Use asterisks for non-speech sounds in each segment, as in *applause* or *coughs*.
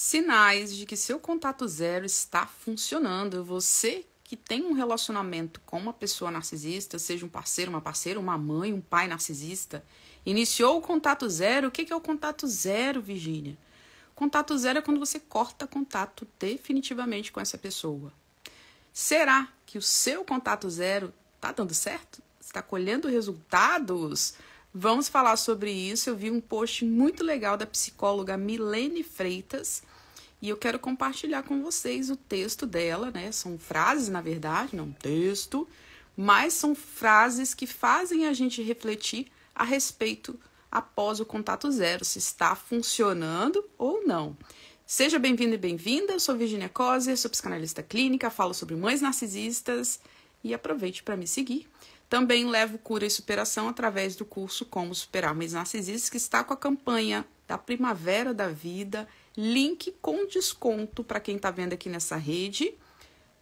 sinais de que seu contato zero está funcionando. Você que tem um relacionamento com uma pessoa narcisista, seja um parceiro, uma parceira, uma mãe, um pai narcisista, iniciou o contato zero. O que é o contato zero, Virgínia? Contato zero é quando você corta contato definitivamente com essa pessoa. Será que o seu contato zero está dando certo? Está colhendo resultados? Vamos falar sobre isso. Eu vi um post muito legal da psicóloga Milene Freitas e eu quero compartilhar com vocês o texto dela, né? São frases, na verdade, não texto, mas são frases que fazem a gente refletir a respeito após o contato zero, se está funcionando ou não. Seja bem-vindo e bem-vinda. Eu sou Virginia Coser, sou psicanalista clínica, falo sobre mães narcisistas e aproveite para me seguir também levo cura e superação através do curso Como Superar Mês Narcisistas, que está com a campanha da Primavera da Vida, link com desconto para quem está vendo aqui nessa rede,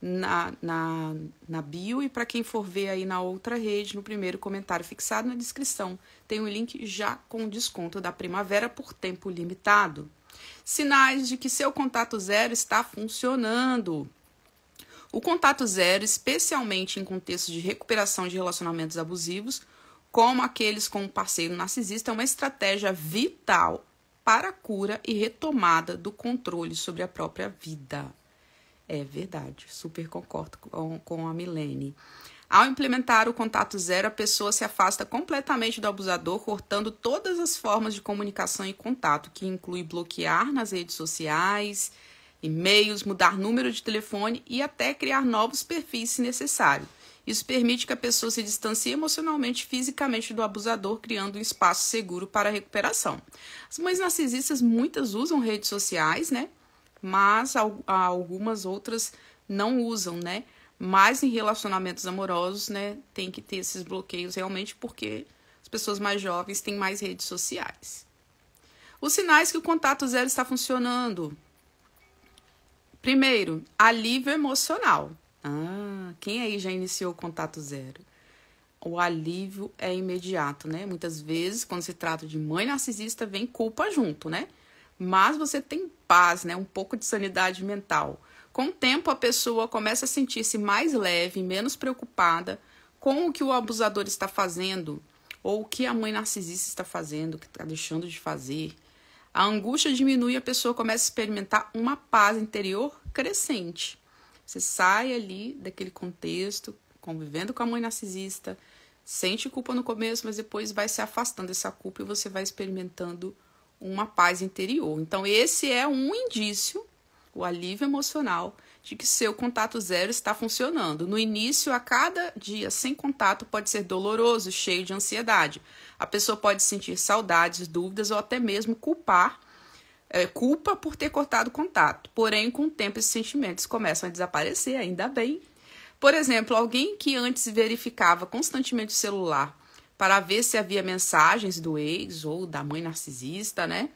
na, na, na bio, e para quem for ver aí na outra rede, no primeiro comentário fixado na descrição, tem o um link já com desconto da Primavera por tempo limitado. Sinais de que seu contato zero está funcionando. O contato zero, especialmente em contextos de recuperação de relacionamentos abusivos, como aqueles com um parceiro narcisista, é uma estratégia vital para a cura e retomada do controle sobre a própria vida. É verdade, super concordo com, com a Milene. Ao implementar o contato zero, a pessoa se afasta completamente do abusador, cortando todas as formas de comunicação e contato, que inclui bloquear nas redes sociais, e-mails, mudar número de telefone e até criar novos perfis se necessário. Isso permite que a pessoa se distancie emocionalmente e fisicamente do abusador, criando um espaço seguro para a recuperação. As mães narcisistas muitas usam redes sociais, né? Mas algumas outras não usam, né? Mas em relacionamentos amorosos, né, tem que ter esses bloqueios realmente porque as pessoas mais jovens têm mais redes sociais. Os sinais que o contato zero está funcionando. Primeiro, alívio emocional. Ah, quem aí já iniciou o contato zero? O alívio é imediato, né? Muitas vezes, quando se trata de mãe narcisista, vem culpa junto, né? Mas você tem paz, né? Um pouco de sanidade mental. Com o tempo, a pessoa começa a sentir-se mais leve, menos preocupada com o que o abusador está fazendo ou o que a mãe narcisista está fazendo, que está deixando de fazer a angústia diminui e a pessoa começa a experimentar uma paz interior crescente. Você sai ali daquele contexto, convivendo com a mãe narcisista, sente culpa no começo, mas depois vai se afastando dessa culpa e você vai experimentando uma paz interior. Então, esse é um indício, o alívio emocional, de que seu contato zero está funcionando. No início, a cada dia sem contato pode ser doloroso, cheio de ansiedade. A pessoa pode sentir saudades, dúvidas ou até mesmo culpar é, culpa por ter cortado contato. Porém, com o tempo, esses sentimentos começam a desaparecer, ainda bem. Por exemplo, alguém que antes verificava constantemente o celular para ver se havia mensagens do ex ou da mãe narcisista, né?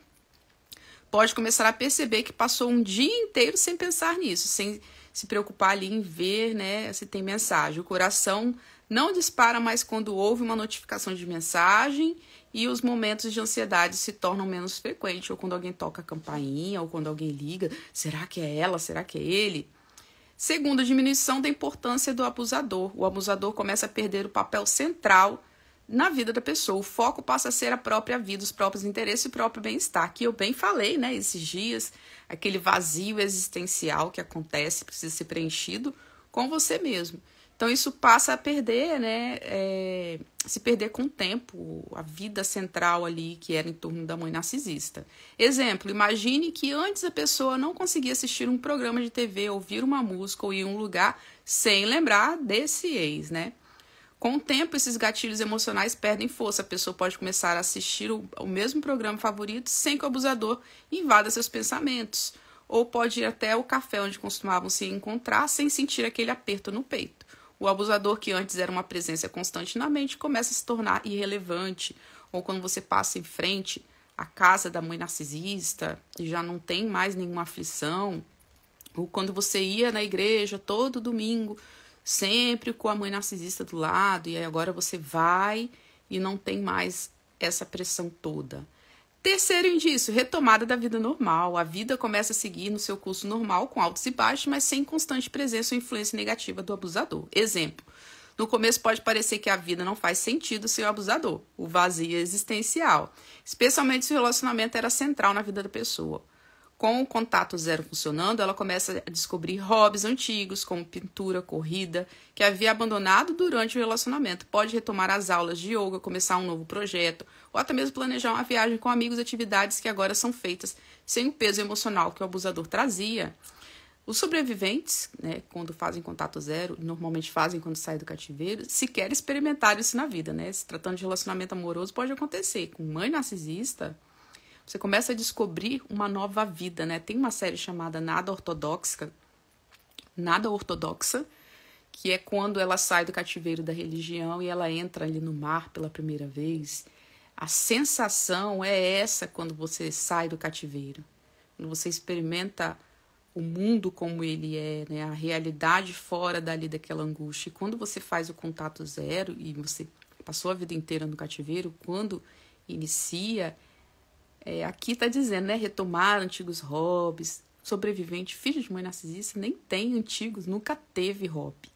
pode começar a perceber que passou um dia inteiro sem pensar nisso, sem se preocupar ali em ver, né, se tem mensagem. O coração não dispara mais quando houve uma notificação de mensagem e os momentos de ansiedade se tornam menos frequentes, ou quando alguém toca a campainha, ou quando alguém liga, será que é ela, será que é ele? Segundo, diminuição da importância do abusador. O abusador começa a perder o papel central na vida da pessoa. O foco passa a ser a própria vida, os próprios interesses e o próprio bem-estar, que eu bem falei, né, esses dias, aquele vazio existencial que acontece, precisa ser preenchido com você mesmo. Então isso passa a perder, né, é, se perder com o tempo, a vida central ali que era em torno da mãe narcisista. Exemplo, imagine que antes a pessoa não conseguia assistir um programa de TV, ouvir uma música ou ir um lugar sem lembrar desse ex, né? Com o tempo, esses gatilhos emocionais perdem força. A pessoa pode começar a assistir o, o mesmo programa favorito sem que o abusador invada seus pensamentos. Ou pode ir até o café onde costumavam se encontrar sem sentir aquele aperto no peito. O abusador, que antes era uma presença constante na mente, começa a se tornar irrelevante. Ou quando você passa em frente à casa da mãe narcisista e já não tem mais nenhuma aflição. Ou quando você ia na igreja todo domingo sempre com a mãe narcisista do lado, e aí agora você vai e não tem mais essa pressão toda. Terceiro indício, retomada da vida normal. A vida começa a seguir no seu curso normal, com altos e baixos, mas sem constante presença ou influência negativa do abusador. Exemplo: no começo pode parecer que a vida não faz sentido sem o abusador, o vazio existencial, especialmente se o relacionamento era central na vida da pessoa com o contato zero funcionando, ela começa a descobrir hobbies antigos, como pintura, corrida, que havia abandonado durante o relacionamento. Pode retomar as aulas de yoga, começar um novo projeto, ou até mesmo planejar uma viagem com amigos e atividades que agora são feitas sem o peso emocional que o abusador trazia. Os sobreviventes, né, quando fazem contato zero, normalmente fazem quando saem do cativeiro, sequer experimentaram isso na vida, né? Se tratando de relacionamento amoroso, pode acontecer. Com mãe narcisista, você começa a descobrir uma nova vida, né? Tem uma série chamada Nada Ortodoxa, Nada Ortodoxa, que é quando ela sai do cativeiro da religião e ela entra ali no mar pela primeira vez. A sensação é essa quando você sai do cativeiro, quando você experimenta o mundo como ele é, né? a realidade fora dali daquela angústia. E quando você faz o contato zero e você passou a vida inteira no cativeiro, quando inicia é, aqui está dizendo, né? Retomar antigos hobbies. Sobrevivente, filho de mãe narcisista, nem tem antigos, nunca teve hobby.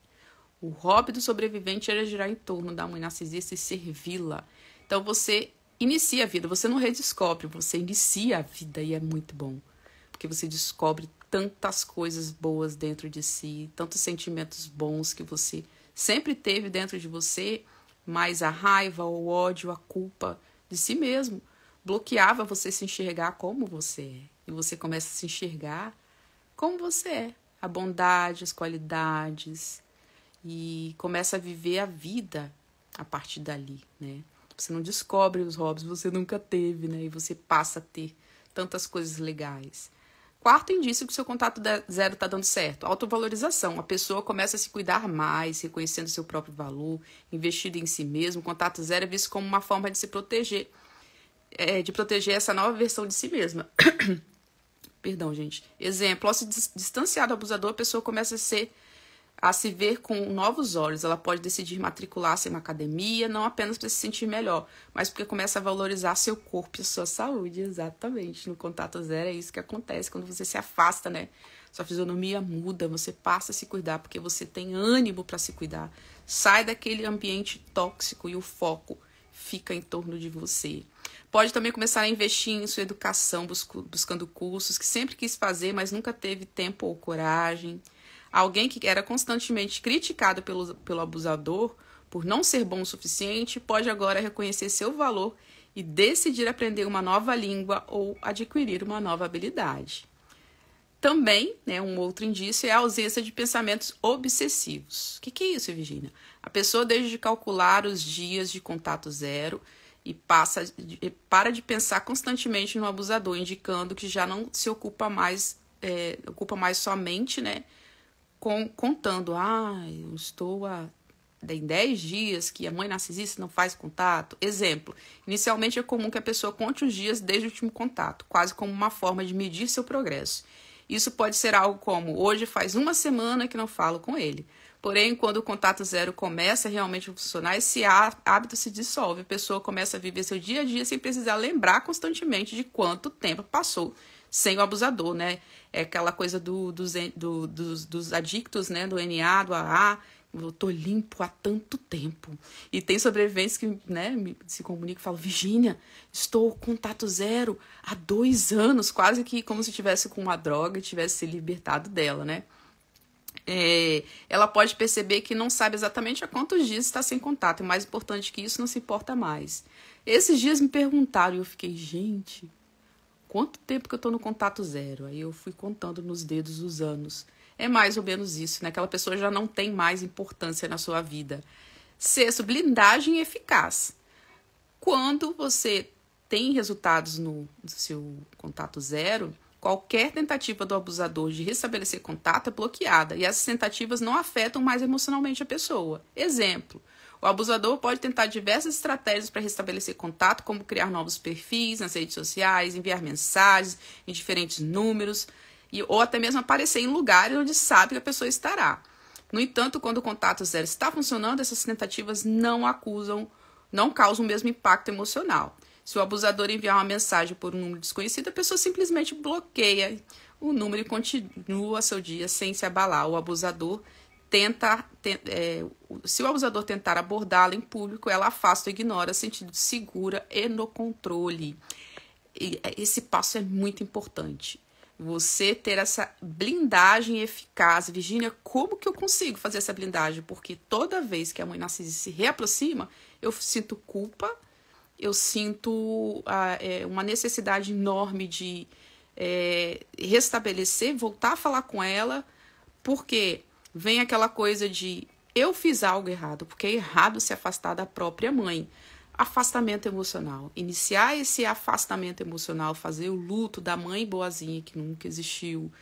O hobby do sobrevivente era girar em torno da mãe narcisista e servi-la. Então você inicia a vida, você não redescobre, você inicia a vida e é muito bom. Porque você descobre tantas coisas boas dentro de si, tantos sentimentos bons que você sempre teve dentro de você, mais a raiva, o ódio, a culpa de si mesmo bloqueava você se enxergar como você é. E você começa a se enxergar como você é, a bondade, as qualidades, e começa a viver a vida a partir dali, né? Você não descobre os hobbies, você nunca teve, né? E você passa a ter tantas coisas legais. Quarto indício que o seu contato zero está dando certo: autovalorização. A pessoa começa a se cuidar mais, reconhecendo seu próprio valor, investindo em si mesmo. contato zero é visto como uma forma de se proteger é, de proteger essa nova versão de si mesma. *coughs* Perdão, gente. Exemplo, ao se distanciar do abusador, a pessoa começa a ser a se ver com novos olhos. Ela pode decidir matricular-se em uma academia, não apenas para se sentir melhor, mas porque começa a valorizar seu corpo e sua saúde. Exatamente. No contato zero é isso que acontece quando você se afasta, né? Sua fisionomia muda, você passa a se cuidar porque você tem ânimo para se cuidar. Sai daquele ambiente tóxico e o foco fica em torno de você. Pode também começar a investir em sua educação, buscando cursos que sempre quis fazer, mas nunca teve tempo ou coragem. Alguém que era constantemente criticado pelo, pelo abusador por não ser bom o suficiente, pode agora reconhecer seu valor e decidir aprender uma nova língua ou adquirir uma nova habilidade. Também, né, um outro indício é a ausência de pensamentos obsessivos. O que, que é isso, Virginia? A pessoa deixa de calcular os dias de contato zero e passa e para de pensar constantemente no abusador, indicando que já não se ocupa mais, é, ocupa mais somente, né? Com, contando, ah, eu estou há em 10 dias que a mãe narcisista não faz contato. Exemplo, inicialmente é comum que a pessoa conte os dias desde o último contato, quase como uma forma de medir seu progresso. Isso pode ser algo como: hoje faz uma semana que não falo com ele. Porém, quando o contato zero começa realmente a funcionar, esse hábito se dissolve. A pessoa começa a viver seu dia a dia sem precisar lembrar constantemente de quanto tempo passou sem o abusador, né? É aquela coisa do, dos, do, dos, dos adictos, né? Do NA, do AA. Eu tô limpo há tanto tempo. E tem sobreviventes que né, se comunicam e falam: Virginia, estou contato zero há dois anos, quase que como se tivesse com uma droga e tivesse se libertado dela, né? é, ela pode perceber que não sabe exatamente há quantos dias está sem contato. E mais importante que isso, não se importa mais. Esses dias me perguntaram e eu fiquei, gente, quanto tempo que eu estou no contato zero? Aí eu fui contando nos dedos os anos. É mais ou menos isso, né? Aquela pessoa já não tem mais importância na sua vida. Sexto, blindagem eficaz. Quando você tem resultados no seu contato zero, Qualquer tentativa do abusador de restabelecer contato é bloqueada e essas tentativas não afetam mais emocionalmente a pessoa. Exemplo: o abusador pode tentar diversas estratégias para restabelecer contato, como criar novos perfis nas redes sociais, enviar mensagens em diferentes números e, ou até mesmo aparecer em lugares onde sabe que a pessoa estará. No entanto, quando o contato zero está funcionando, essas tentativas não acusam, não causam o mesmo impacto emocional. Se o abusador enviar uma mensagem por um número desconhecido, a pessoa simplesmente bloqueia o número e continua seu dia sem se abalar. O abusador tenta. é, se o abusador tentar abordá-la em público, ela afasta ou ignora, sentido segura e no controle. E é, esse passo é muito importante. Você ter essa blindagem eficaz. Virginia, como que eu consigo fazer essa blindagem? Porque toda vez que a mãe narcisista se reaproxima, eu sinto culpa eu sinto a, ah, é, uma necessidade enorme de é, restabelecer, voltar a falar com ela, porque vem aquela coisa de eu fiz algo errado, porque é errado se afastar da própria mãe. Afastamento emocional. Iniciar esse afastamento emocional, fazer o luto da mãe boazinha que nunca existiu,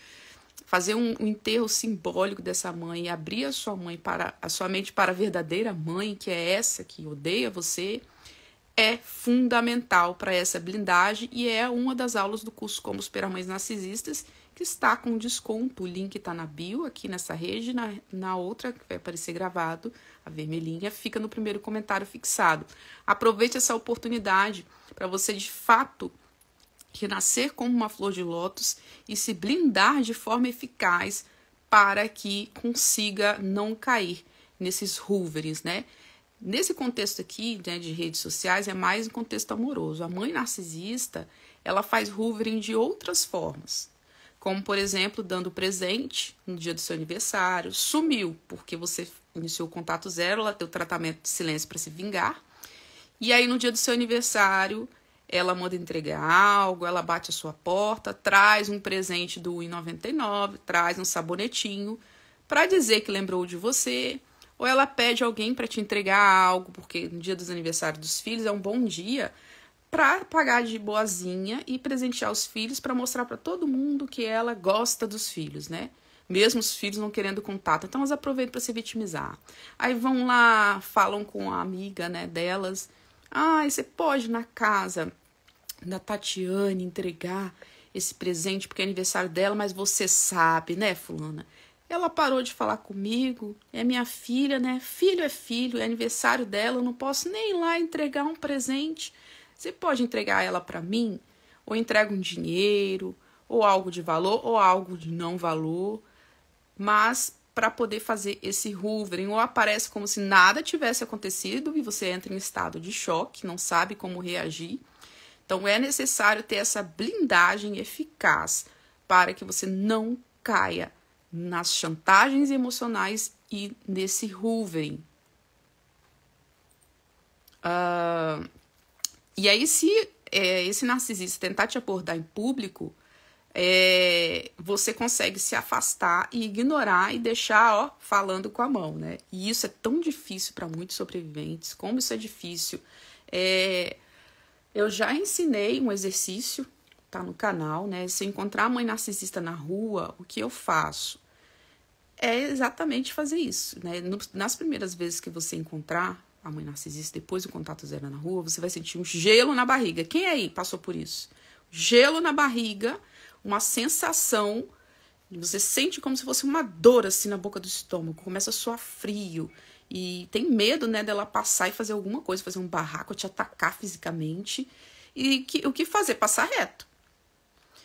fazer um, um enterro simbólico dessa mãe, abrir a sua mãe para a sua mente para a verdadeira mãe, que é essa que odeia você é fundamental para essa blindagem e é uma das aulas do curso Como Superar Mães Narcisistas, que está com desconto. O link está na bio, aqui nessa rede, na, na outra, que vai aparecer gravado, a vermelhinha, fica no primeiro comentário fixado. Aproveite essa oportunidade para você, de fato, renascer como uma flor de lótus e se blindar de forma eficaz para que consiga não cair nesses hooverings, né? Nesse contexto aqui, né, de redes sociais, é mais um contexto amoroso. A mãe narcisista, ela faz hoovering de outras formas. Como, por exemplo, dando presente no dia do seu aniversário, sumiu, porque você iniciou o contato zero, ela deu tratamento de silêncio para se vingar. E aí, no dia do seu aniversário, ela manda entregar algo, ela bate a sua porta, traz um presente do I99, traz um sabonetinho para dizer que lembrou de você, ou ela pede alguém para te entregar algo, porque no dia dos aniversários dos filhos é um bom dia para pagar de boazinha e presentear os filhos para mostrar para todo mundo que ela gosta dos filhos, né? Mesmo os filhos não querendo contato, então elas aproveitam para se vitimizar. Aí vão lá, falam com a amiga, né, delas: "Ah, você pode na casa da Tatiane entregar esse presente porque é aniversário dela, mas você sabe, né, fulana? Ela parou de falar comigo. É minha filha, né? Filho é filho, é aniversário dela, eu não posso nem ir lá entregar um presente. Você pode entregar ela para mim? Ou entrega um dinheiro, ou algo de valor, ou algo de não valor. Mas para poder fazer esse hoovering, ou aparece como se nada tivesse acontecido e você entra em estado de choque, não sabe como reagir. Então é necessário ter essa blindagem eficaz para que você não caia nas chantagens emocionais e nesse Ruvem Uh, ah, e aí, se é, esse narcisista tentar te abordar em público, é, você consegue se afastar e ignorar e deixar, ó, falando com a mão, né? E isso é tão difícil para muitos sobreviventes, como isso é difícil. É, eu já ensinei um exercício, tá no canal, né? Se encontrar a mãe narcisista na rua, o que eu faço? é exatamente fazer isso. Né? Nas primeiras vezes que você encontrar a mãe narcisista, depois do contato zero na rua, você vai sentir um gelo na barriga. Quem aí passou por isso? Gelo na barriga, uma sensação. Você sente como se fosse uma dor assim na boca do estômago, começa a soar frio e tem medo, né, dela passar e fazer alguma coisa, fazer um barraco, te atacar fisicamente. E que, o que fazer? Passar reto.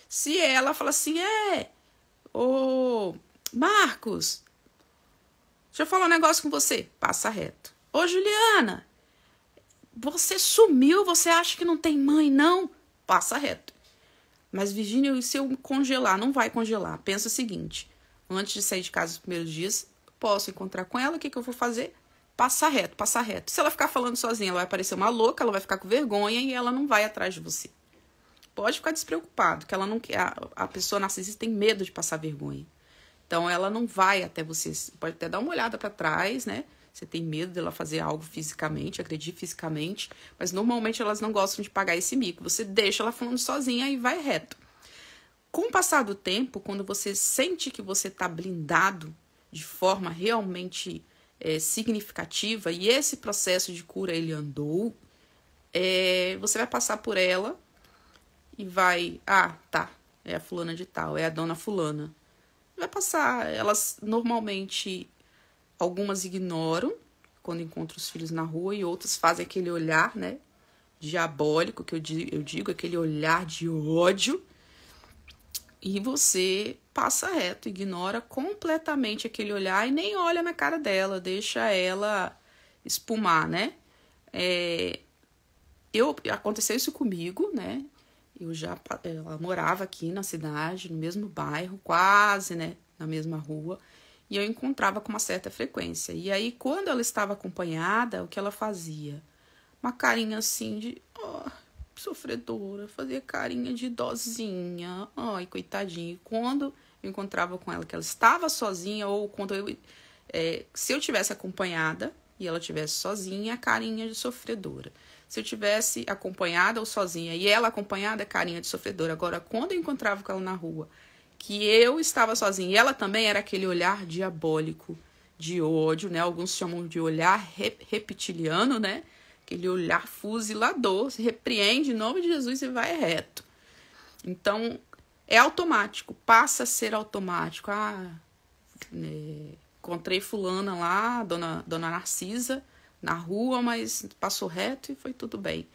Se ela fala assim, é, ô, Marcos, deixa eu falar um negócio com você. Passa reto. Ô, Juliana, você sumiu, você acha que não tem mãe, não? Passa reto. Mas, Virginia, e se eu congelar? Não vai congelar. Pensa o seguinte: antes de sair de casa os primeiros dias, posso encontrar com ela, o que, que eu vou fazer? Passa reto, passa reto. Se ela ficar falando sozinha, ela vai parecer uma louca, ela vai ficar com vergonha e ela não vai atrás de você. Pode ficar despreocupado, que ela não quer. A pessoa narcisista tem medo de passar vergonha. Então ela não vai até você. você pode até dar uma olhada para trás, né? Você tem medo dela fazer algo fisicamente, agredir fisicamente, mas normalmente elas não gostam de pagar esse mico. Você deixa ela falando sozinha e vai reto. Com o passar do tempo, quando você sente que você está blindado de forma realmente é, significativa e esse processo de cura ele andou, é, você vai passar por ela e vai, ah, tá, é a fulana de tal, é a dona fulana vai passar. Elas normalmente, algumas ignoram quando encontram os filhos na rua e outras fazem aquele olhar, né? Diabólico, que eu digo, eu digo aquele olhar de ódio. E você passa reto, ignora completamente aquele olhar e nem olha na cara dela, deixa ela espumar, né? É, eu aconteceu isso comigo, né? Eu já ela morava aqui na cidade, no mesmo bairro, quase, né, na mesma rua, e eu encontrava com uma certa frequência. E aí quando ela estava acompanhada, o que ela fazia? Uma carinha assim de, oh, sofredora, fazia carinha de idosinha, ai, oh, coitadinha. E quando eu encontrava com ela que ela estava sozinha ou quando eu é, se eu tivesse acompanhada e ela tivesse sozinha, a carinha de sofredora se eu tivesse acompanhada ou sozinha, e ela acompanhada, carinha de sofredor Agora, quando eu encontrava com ela na rua, que eu estava sozinha, e ela também era aquele olhar diabólico, de ódio, né? Alguns chamam de olhar reptiliano, né? Aquele olhar fuzilador, se repreende em nome de Jesus e vai reto. Então, é automático, passa a ser automático. Ah, é, encontrei fulana lá, dona, dona Narcisa, na rua, mas passou reto e foi tudo bem.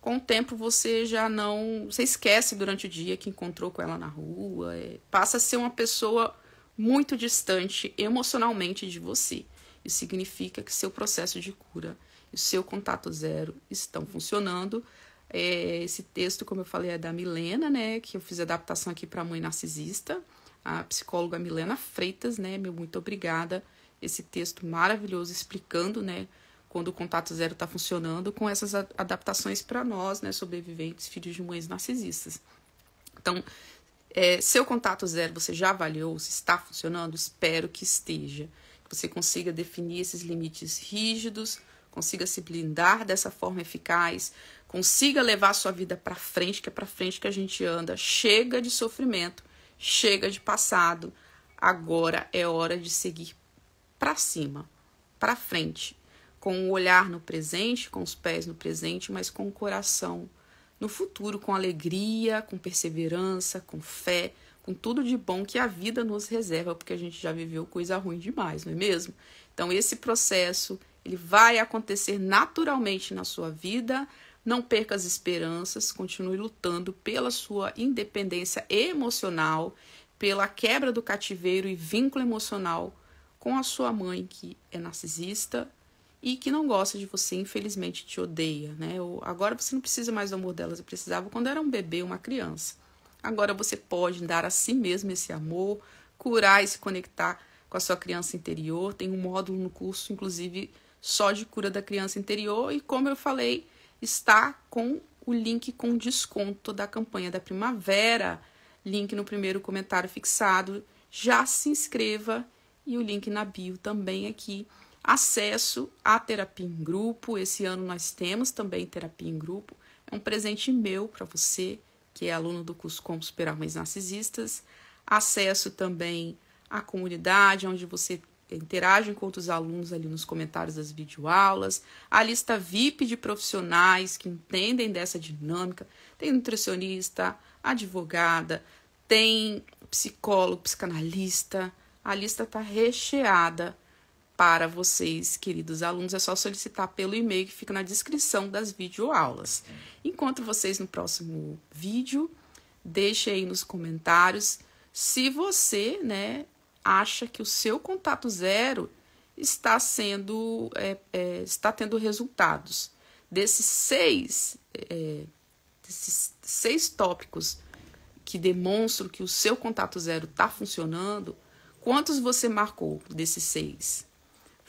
Com o tempo você já não. Você esquece durante o dia que encontrou com ela na rua, é, passa a ser uma pessoa muito distante emocionalmente de você. Isso significa que seu processo de cura e seu contato zero estão funcionando. É, esse texto, como eu falei, é da Milena, né? Que eu fiz adaptação aqui para mãe narcisista, a psicóloga Milena Freitas, né? Meu muito obrigada. Esse texto maravilhoso explicando, né? quando o contato zero está funcionando, com essas adaptações para nós, né, sobreviventes, filhos de mães narcisistas. Então, é, seu contato zero você já avaliou, se está funcionando? Espero que esteja. Que você consiga definir esses limites rígidos, consiga se blindar dessa forma eficaz, consiga levar a sua vida para frente, que é para frente que a gente anda. Chega de sofrimento, chega de passado. Agora é hora de seguir para cima, para frente, com o olhar no presente, com os pés no presente, mas com o coração no futuro, com alegria, com perseverança, com fé, com tudo de bom que a vida nos reserva, porque a gente já viveu coisa ruim demais, não é mesmo? Então esse processo, ele vai acontecer naturalmente na sua vida. Não perca as esperanças, continue lutando pela sua independência emocional, pela quebra do cativeiro e vínculo emocional com a sua mãe que é narcisista e que não gosta de você, infelizmente te odeia, né? Ou agora você não precisa mais do amor dela, você precisava quando era um bebê, uma criança. Agora você pode dar a si mesmo esse amor, curar e se conectar com a sua criança interior. Tem um módulo no curso, inclusive, só de cura da criança interior e como eu falei, está com o link com desconto da campanha da primavera. Link no primeiro comentário fixado. Já se inscreva e o link na bio também aqui acesso à terapia em grupo. Esse ano nós temos também terapia em grupo. É um presente meu para você, que é aluno do curso Como Superar Mães Narcisistas. Acesso também à comunidade, onde você interage com outros alunos ali nos comentários das videoaulas. A lista VIP de profissionais que entendem dessa dinâmica. Tem nutricionista, advogada, tem psicólogo, psicanalista. A lista está recheada para vocês, queridos alunos, é só solicitar pelo e-mail que fica na descrição das videoaulas. Encontro vocês no próximo vídeo. Deixe aí nos comentários se você, né, acha que o seu contato zero está sendo é, é, está tendo resultados desses seis é, desses seis tópicos que demonstram que o seu contato zero está funcionando. Quantos você marcou desses seis?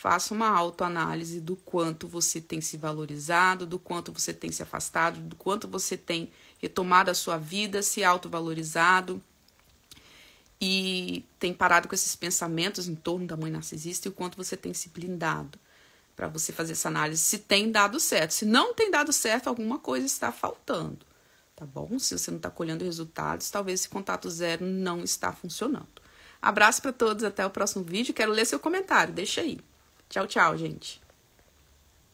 Faça uma autoanálise do quanto você tem se valorizado, do quanto você tem se afastado, do quanto você tem retomado a sua vida, se autovalorizado e tem parado com esses pensamentos em torno da mãe narcisista e o quanto você tem se blindado para você fazer essa análise se tem dado certo. Se não tem dado certo, alguma coisa está faltando, tá bom? Se você não está colhendo resultados, talvez esse contato zero não está funcionando. Abraço para todos, até o próximo vídeo. Quero ler seu comentário, deixa aí. Tchau, tchau, gente.